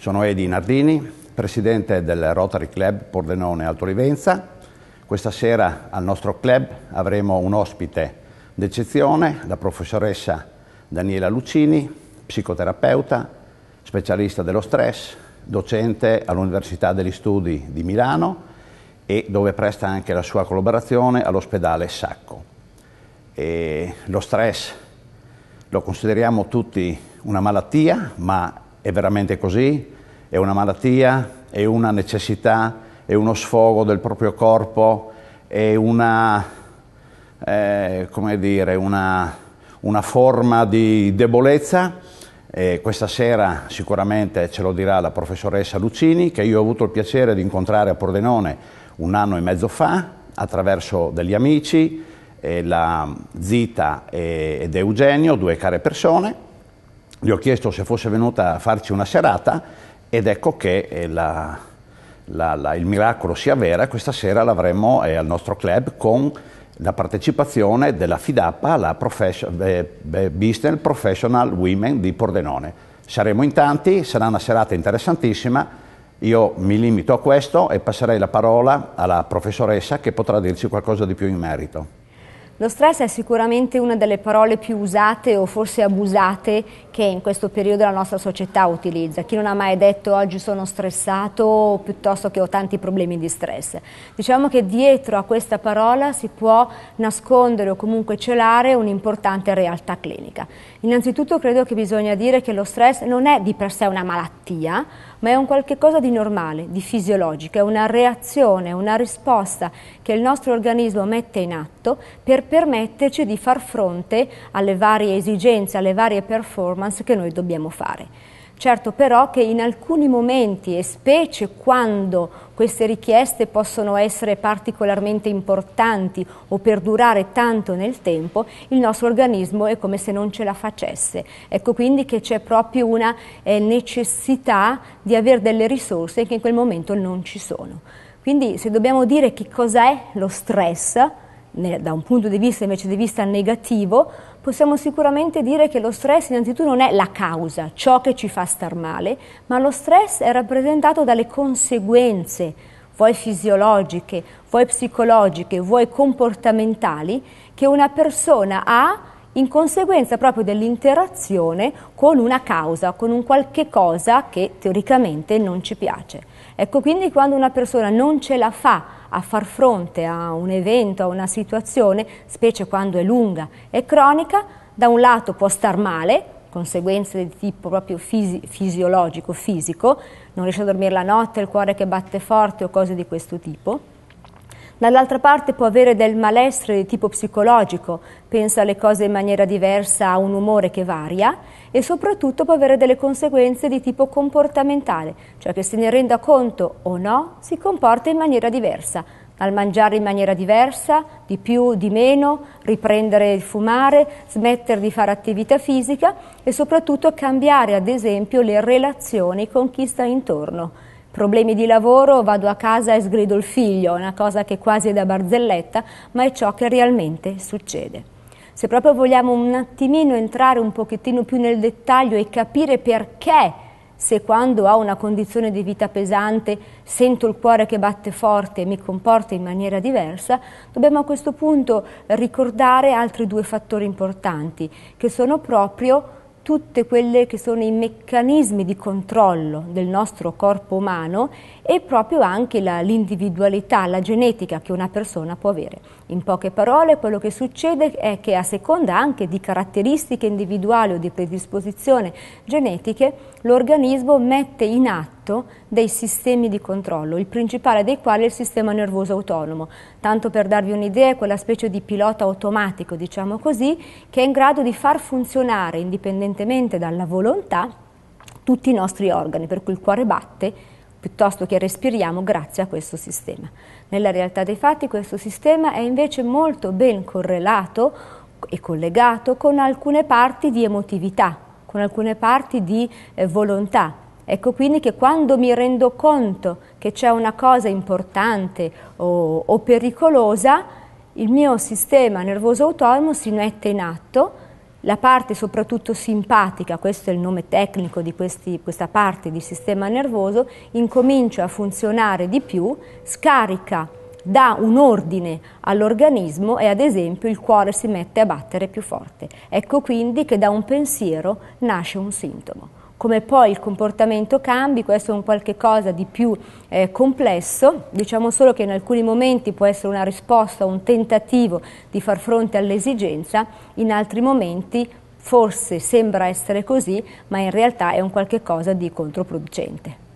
Sono Edi Nardini, presidente del Rotary Club Pordenone Alto Livenza. Questa sera al nostro club avremo un ospite d'eccezione, la professoressa Daniela Lucini, psicoterapeuta, specialista dello stress, docente all'Università degli Studi di Milano e dove presta anche la sua collaborazione all'ospedale Sacco. E lo stress lo consideriamo tutti una malattia, ma è veramente così? È una malattia? È una necessità? È uno sfogo del proprio corpo? È una, eh, come dire, una, una forma di debolezza? Eh, questa sera sicuramente ce lo dirà la professoressa Lucini, che io ho avuto il piacere di incontrare a Pordenone un anno e mezzo fa attraverso degli amici, eh, la Zita ed Eugenio, due care persone gli ho chiesto se fosse venuta a farci una serata ed ecco che eh, la, la, la, il miracolo sia vera, questa sera l'avremo eh, al nostro club con la partecipazione della FIDAPA, la profes- eh, Business Professional Women di Pordenone. Saremo in tanti, sarà una serata interessantissima. Io mi limito a questo e passerei la parola alla professoressa che potrà dirci qualcosa di più in merito. Lo stress è sicuramente una delle parole più usate o forse abusate che in questo periodo la nostra società utilizza. Chi non ha mai detto oggi sono stressato o piuttosto che ho tanti problemi di stress. Diciamo che dietro a questa parola si può nascondere o comunque celare un'importante realtà clinica. Innanzitutto credo che bisogna dire che lo stress non è di per sé una malattia, ma è un qualche cosa di normale, di fisiologico, è una reazione, una risposta che il nostro organismo mette in atto per permetterci di far fronte alle varie esigenze, alle varie performance che noi dobbiamo fare. Certo però che in alcuni momenti e specie quando queste richieste possono essere particolarmente importanti o perdurare tanto nel tempo, il nostro organismo è come se non ce la facesse. Ecco quindi che c'è proprio una eh, necessità di avere delle risorse che in quel momento non ci sono. Quindi se dobbiamo dire che cos'è lo stress, da un punto di vista invece di vista negativo, possiamo sicuramente dire che lo stress innanzitutto non è la causa, ciò che ci fa star male, ma lo stress è rappresentato dalle conseguenze, vuoi fisiologiche, vuoi psicologiche, vuoi comportamentali, che una persona ha in conseguenza proprio dell'interazione con una causa, con un qualche cosa che teoricamente non ci piace. Ecco quindi quando una persona non ce la fa a far fronte a un evento, a una situazione, specie quando è lunga e cronica, da un lato può star male, conseguenze di tipo proprio fisi fisiologico, fisico, non riesce a dormire la notte, il cuore che batte forte o cose di questo tipo, dall'altra parte può avere del malessere di tipo psicologico, pensa alle cose in maniera diversa, ha un umore che varia e soprattutto può avere delle conseguenze di tipo comportamentale, cioè che se ne renda conto o no si comporta in maniera diversa, al mangiare in maniera diversa, di più, di meno, riprendere il fumare, smettere di fare attività fisica e soprattutto cambiare ad esempio le relazioni con chi sta intorno problemi di lavoro, vado a casa e sgrido il figlio, una cosa che quasi è da barzelletta, ma è ciò che realmente succede. Se proprio vogliamo un attimino entrare un pochettino più nel dettaglio e capire perché, se quando ho una condizione di vita pesante sento il cuore che batte forte e mi comporta in maniera diversa, dobbiamo a questo punto ricordare altri due fattori importanti, che sono proprio tutti quelli che sono i meccanismi di controllo del nostro corpo umano e proprio anche l'individualità, la, genetica che una persona può avere. In poche parole quello che succede è che a seconda anche di caratteristiche individuali o di predisposizioni genetiche, l'organismo mette in atto dotato dei sistemi di controllo, il principale dei quali è il sistema nervoso autonomo. Tanto per darvi un'idea, è quella specie di pilota automatico, diciamo così, che è in grado di far funzionare, indipendentemente dalla volontà, tutti i nostri organi, per cui il cuore batte piuttosto che respiriamo grazie a questo sistema. Nella realtà dei fatti questo sistema è invece molto ben correlato e collegato con alcune parti di emotività, con alcune parti di eh, volontà, Ecco quindi che quando mi rendo conto che c'è una cosa importante o, o pericolosa, il mio sistema nervoso autonomo si mette in atto la parte soprattutto simpatica, questo è il nome tecnico di questi, questa parte di sistema nervoso, incomincia a funzionare di più, scarica, dà un ordine all'organismo e ad esempio il cuore si mette a battere più forte. Ecco quindi che da un pensiero nasce un sintomo come poi il comportamento cambi, questo è un qualche cosa di più eh, complesso, diciamo solo che in alcuni momenti può essere una risposta, un tentativo di far fronte all'esigenza, in altri momenti forse sembra essere così, ma in realtà è un qualche cosa di controproducente.